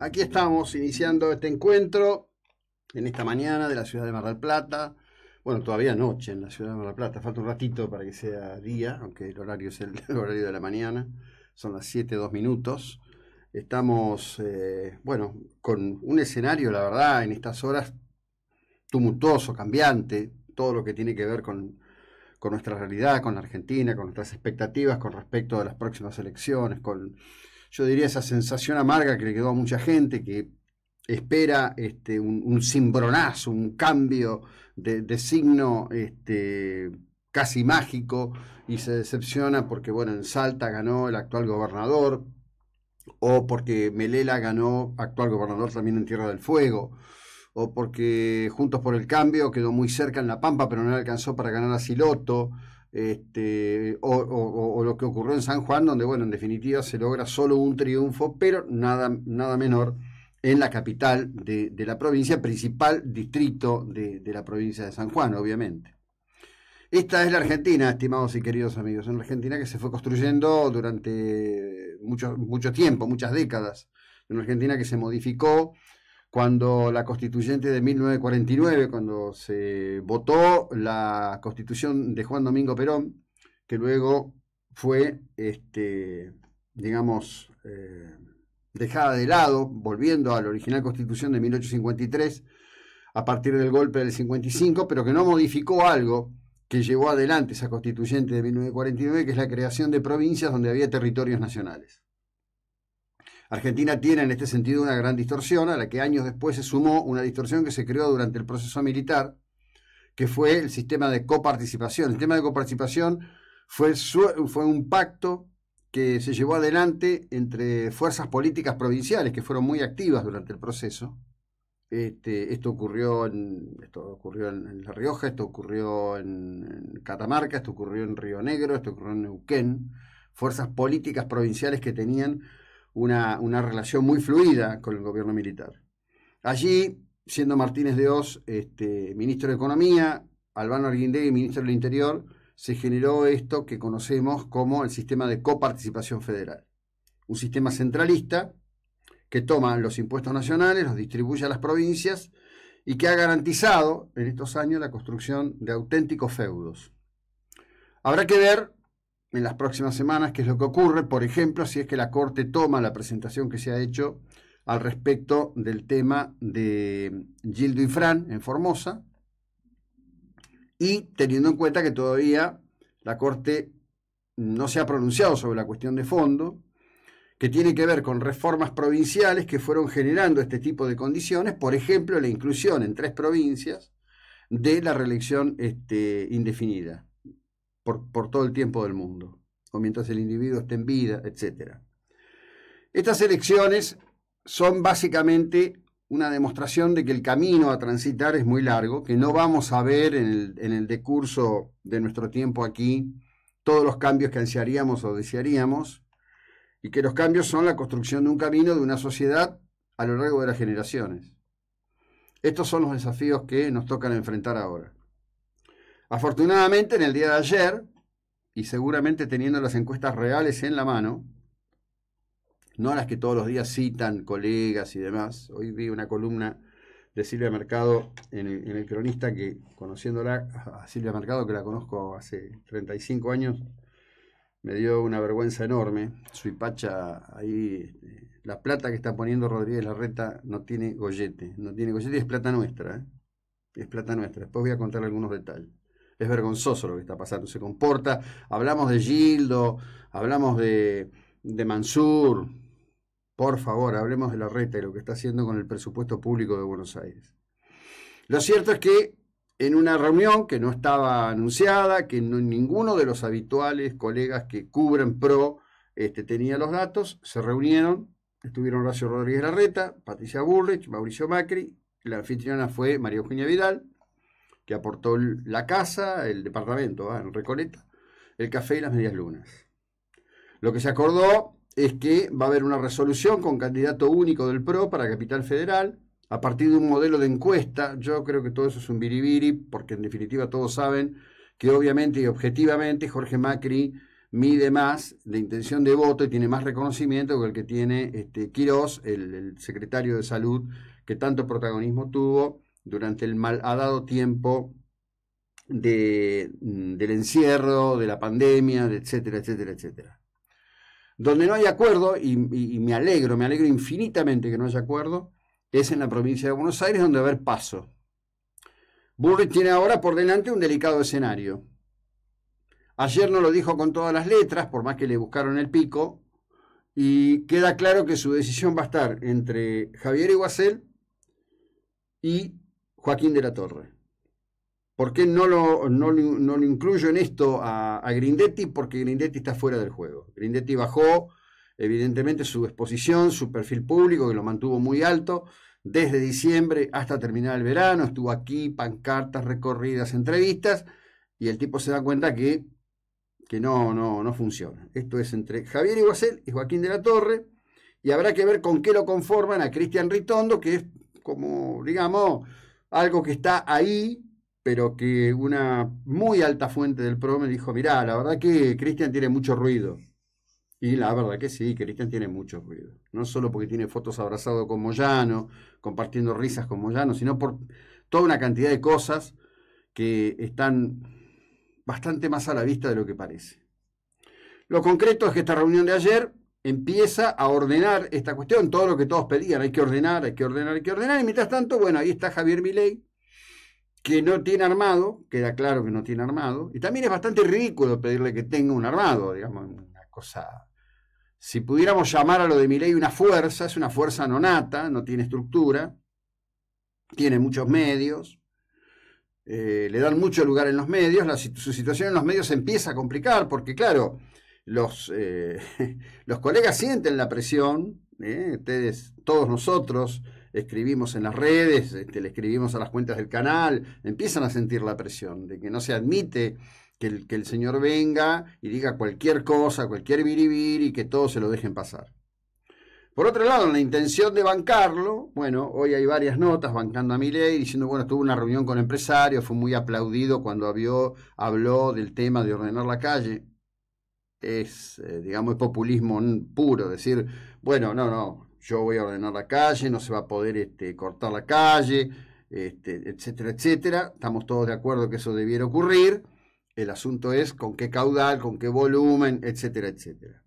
aquí estamos iniciando este encuentro en esta mañana de la ciudad de Mar del Plata. Bueno, todavía noche en la ciudad de Mar del Plata, falta un ratito para que sea día, aunque el horario es el, horario de la mañana, son las 7, 2 minutos. Estamos, eh, bueno, con un escenario, la verdad, en estas horas tumultuoso, cambiante, todo lo que tiene que ver con, con nuestra realidad, con la Argentina, con nuestras expectativas con respecto a las próximas elecciones, con yo diría, esa sensación amarga que le quedó a mucha gente que espera este, un, simbronazo un cambio de, signo este, casi mágico y se decepciona porque, bueno, en Salta ganó el actual gobernador o porque Melela ganó actual gobernador también en Tierra del Fuego o porque Juntos por el Cambio quedó muy cerca en La Pampa pero no alcanzó para ganar a Siloto este, o, lo que ocurrió en San Juan, donde, bueno, en definitiva se logra solo un triunfo, pero nada, nada menor en la capital de, la provincia, principal distrito de, la provincia de San Juan, obviamente. Esta es la Argentina, estimados y queridos amigos, una Argentina que se fue construyendo durante mucho, mucho tiempo, muchas décadas, una Argentina que se modificó, cuando la constituyente de 1949, cuando se votó la constitución de Juan Domingo Perón, que luego fue, este, digamos, eh, dejada de lado, volviendo a la original constitución de 1853, a partir del golpe del 55, pero que no modificó algo que llevó adelante esa constituyente de 1949, que es la creación de provincias donde había territorios nacionales. Argentina tiene en este sentido una gran distorsión, a la que años después se sumó una distorsión que se creó durante el proceso militar, que fue el sistema de coparticipación. El sistema de coparticipación fue, fue un pacto que se llevó adelante entre fuerzas políticas provinciales que fueron muy activas durante el proceso. Este, esto ocurrió, en, esto ocurrió en, La Rioja, esto ocurrió en, Catamarca, esto ocurrió en Río Negro, esto ocurrió en Neuquén, fuerzas políticas provinciales que tenían una, relación muy fluida con el gobierno militar. Allí, siendo Martínez de Oz este, ministro de Economía, Albano Arguindegui ministro del Interior, se generó esto que conocemos como el sistema de coparticipación federal. Un sistema centralista que toma los impuestos nacionales, los distribuye a las provincias y que ha garantizado en estos años la construcción de auténticos feudos. Habrá que ver en las próximas semanas qué es lo que ocurre, por ejemplo, si es que la Corte toma la presentación que se ha hecho al respecto del tema de Gildo y Fran en Formosa, y teniendo en cuenta que todavía la Corte no se ha pronunciado sobre la cuestión de fondo, que tiene que ver con reformas provinciales que fueron generando este tipo de condiciones, por ejemplo, la inclusión en tres provincias de la reelección este, indefinida por, todo el tiempo del mundo, o mientras el individuo esté en vida, etc. Estas elecciones son básicamente una demostración de que el camino a transitar es muy largo, que no vamos a ver en el, en el decurso de nuestro tiempo aquí todos los cambios que ansiaríamos o desearíamos, y que los cambios son la construcción de un camino de una sociedad a lo largo de las generaciones. Estos son los desafíos que nos tocan enfrentar ahora. Afortunadamente, en el día de ayer, y seguramente teniendo las encuestas reales en la mano, no las que todos los días citan colegas y demás, hoy vi una columna de Silvia Mercado en el, cronista que, conociéndola a Silvia Mercado, que la conozco hace 35 años, me dio una vergüenza enorme. Su hipacha ahí, este, la plata que está poniendo Rodríguez Larreta no tiene gollete, no tiene gollete, es plata nuestra, ¿eh? es plata nuestra. Después voy a contar algunos detalles. Es vergonzoso lo que está pasando, se comporta. Hablamos de Gildo, hablamos de, Mansur. Por favor, hablemos de la reta y lo que está haciendo con el presupuesto público de Buenos Aires. Lo cierto es que en una reunión que no estaba anunciada, que ninguno de los habituales colegas que cubren PRO este, tenía los datos, se reunieron, estuvieron Horacio Rodríguez Larreta, Patricia Burrich, Mauricio Macri, la anfitriona fue María Eugenia Vidal, que aportó la casa, el departamento ah, en Recoleta, el café y las medias lunas. Lo que se acordó es que va a haber una resolución con candidato único del PRO para Capital Federal a partir de un modelo de encuesta. Yo creo que todo eso es un biribiri, porque en definitiva todos saben que obviamente y objetivamente Jorge Macri mide más de intención de voto y tiene más reconocimiento que el que tiene este, Quirós, el secretario de Salud, que tanto protagonismo tuvo durante el mal, ha dado tiempo mm, del encierro, de la pandemia, etcétera, etcétera, etcétera. Donde no hay acuerdo, y, me alegro, me alegro infinitamente que no haya acuerdo, es en la provincia de Buenos Aires, donde va a haber paso. Bullrich tiene ahora por delante un delicado escenario. Ayer no lo dijo con todas las letras, por más que le buscaron el pico, y queda claro que su decisión va a estar entre Javier Iguacel y Joaquín de la Torre. ¿Por qué no lo, incluyo en esto a, Grindetti? Porque Grindetti está fuera del juego. Grindetti bajó, evidentemente, su exposición, su perfil público, que lo mantuvo muy alto desde diciembre hasta terminar el verano. Estuvo aquí, pancartas, recorridas, entrevistas, y el tipo se da cuenta que, que no, no, no funciona. Esto es entre Javier Iguacel y Joaquín de la Torre, y habrá que ver con qué lo conforman a Cristian Ritondo, que es como, digamos, algo que está ahí, pero que una muy alta fuente del PRO me dijo, mirá, la verdad que Cristian tiene mucho ruido. Y la verdad que sí, Cristian tiene mucho ruido. No solo porque tiene fotos abrazado con Moyano, compartiendo risas con Moyano, sino por toda una cantidad de cosas que están bastante más a la vista de lo que parece. Lo concreto es que esta reunión de ayer empieza a ordenar esta cuestión, todo lo que todos pedían, hay que ordenar, hay que ordenar, hay que ordenar, y mientras tanto, bueno, ahí está Javier Milei, que no tiene armado, queda claro que no tiene armado, y también es bastante ridículo pedirle que tenga un armado, digamos, una cosa... Si pudiéramos llamar a lo de Milei una fuerza, es una fuerza nonata, no tiene estructura, tiene muchos medios, eh, le dan mucho lugar en los medios, su situación en los medios se empieza a complicar, porque claro, los, eh, los colegas sienten la presión, ¿eh? ustedes, todos nosotros escribimos en las redes, este, le escribimos a las cuentas del canal, empiezan a sentir la presión de que no se admite que el, Señor venga y diga cualquier cosa, cualquier virivir y que todos se lo dejen pasar. Por otro lado, la intención de bancarlo, bueno, hoy hay varias notas bancando a ley diciendo, bueno, tuvo una reunión con empresarios, fue muy aplaudido cuando habló del tema de ordenar la calle es, eh, digamos, el populismo puro, decir, bueno, no, no, yo voy a ordenar la calle, no se va a poder este, cortar la calle, este, etcétera, etcétera. Estamos todos de acuerdo que eso debiera ocurrir. El asunto es con qué caudal, con qué volumen, etcétera, etcétera.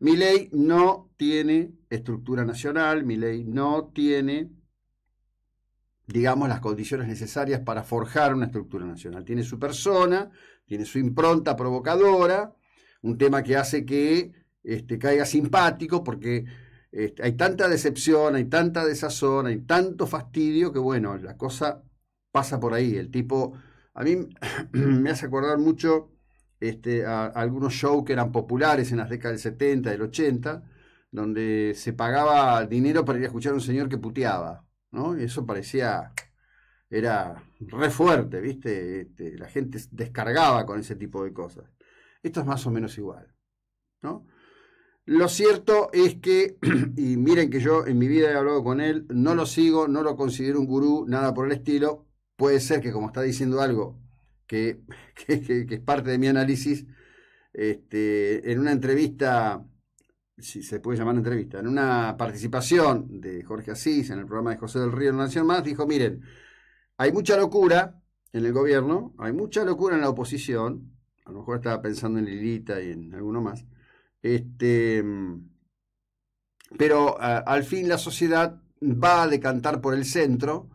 Mi ley no tiene estructura nacional, mi ley no tiene, digamos, las condiciones necesarias para forjar una estructura nacional. Tiene su persona, tiene su impronta provocadora, un tema que hace que este, caiga simpático porque este, hay tanta decepción, hay tanta desazón, hay tanto fastidio que bueno, la cosa pasa por ahí. El tipo, a mí me hace acordar mucho este, a, algunos shows que eran populares en las décadas del 70, del 80, donde se pagaba dinero para ir a escuchar a un señor que puteaba, ¿no? Y eso parecía, era re fuerte, ¿viste? Este, la gente descargaba con ese tipo de cosas. Esto es más o menos igual. ¿no? Lo cierto es que, y miren que yo en mi vida he hablado con él, no lo sigo, no lo considero un gurú, nada por el estilo. Puede ser que como está diciendo algo que, es parte de mi análisis, este, en una entrevista, si se puede llamar entrevista, en una participación de Jorge Asís en el programa de José del Río en Nación Más, dijo, miren, hay mucha locura en el gobierno, hay mucha locura en la oposición, a lo mejor estaba pensando en Lilita y en alguno más, este, mm, pero al fin la sociedad va a decantar por el centro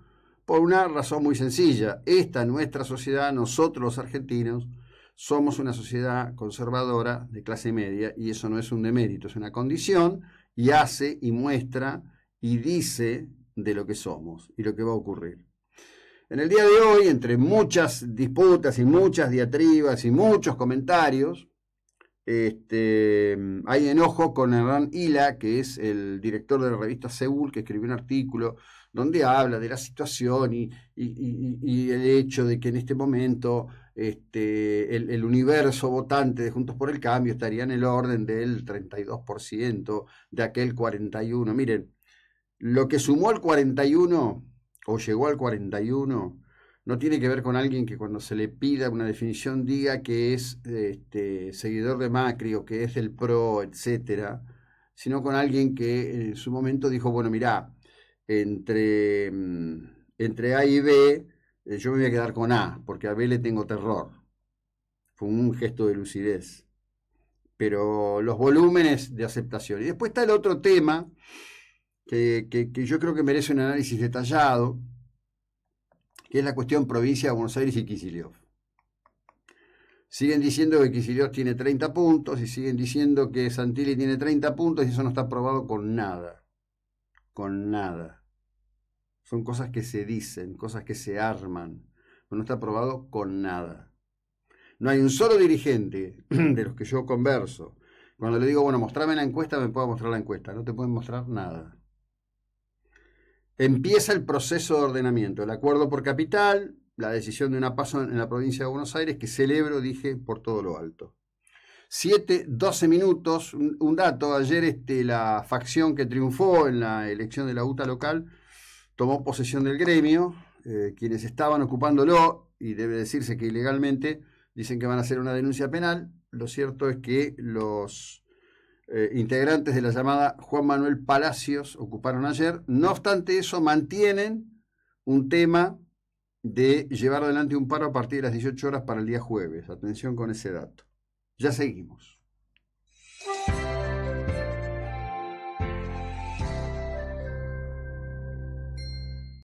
por una razón muy sencilla. Esta nuestra sociedad, nosotros los argentinos, somos una sociedad conservadora de clase media y eso no es un demérito, es una condición y hace y muestra y dice de lo que somos y lo que va a ocurrir. En el día de hoy, entre muchas disputas y muchas diatribas y muchos comentarios, este, hay enojo con Hernán Hila, que es el director de la revista Seúl, que escribió un artículo donde habla de la situación y, el hecho de que en este momento este, el, el, universo votante de Juntos por el Cambio estaría en el orden del 32%, de aquel 41%. Miren, lo que sumó el 41% o llegó al 41 no tiene que ver con alguien que cuando se le pida una definición diga que es este, seguidor de Macri o que es del PRO, etcétera, sino con alguien que en su momento dijo, bueno, mirá, entre, mm, entre A y B eh, yo me voy a quedar con A, porque a B le tengo terror. Fue un gesto de lucidez. Pero los volúmenes de aceptación. Y después está el otro tema que, yo creo que merece un análisis detallado, que es la cuestión provincia de Buenos Aires y Kicillof. Siguen diciendo que Kicillof tiene 30 puntos y siguen diciendo que Santilli tiene 30 puntos y eso no está probado con nada. Con nada. Son cosas que se dicen, cosas que se arman. No está probado con nada. No hay un solo dirigente de los que yo converso. Cuando le digo, bueno, mostrame la encuesta, me puedo mostrar la encuesta. No te pueden mostrar nada. Empieza el proceso de ordenamiento, el acuerdo por capital, la decisión de una paso en la provincia de Buenos Aires que celebro, dije, por todo lo alto. Siete, doce minutos, un, dato, ayer este, la facción que triunfó en la elección de la UTA local tomó posesión del gremio, eh, quienes estaban ocupándolo, y debe decirse que ilegalmente, dicen que van a hacer una denuncia penal, lo cierto es que los eh, integrantes de la llamada Juan Manuel Palacios ocuparon ayer. No obstante eso, mantienen un tema de llevar adelante un paro a partir de las 18 horas para el día jueves. Atención con ese dato. Ya seguimos.